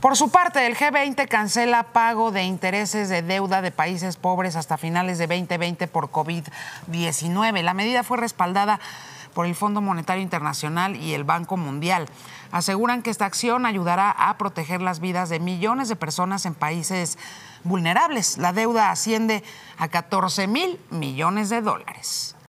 Por su parte, el G20 cancela pago de intereses de deuda de países pobres hasta finales de 2020 por COVID-19. La medida fue respaldada por el Fondo Monetario Internacional y el Banco Mundial. Aseguran que esta acción ayudará a proteger las vidas de millones de personas en países vulnerables. La deuda asciende a 14 mil millones de dólares.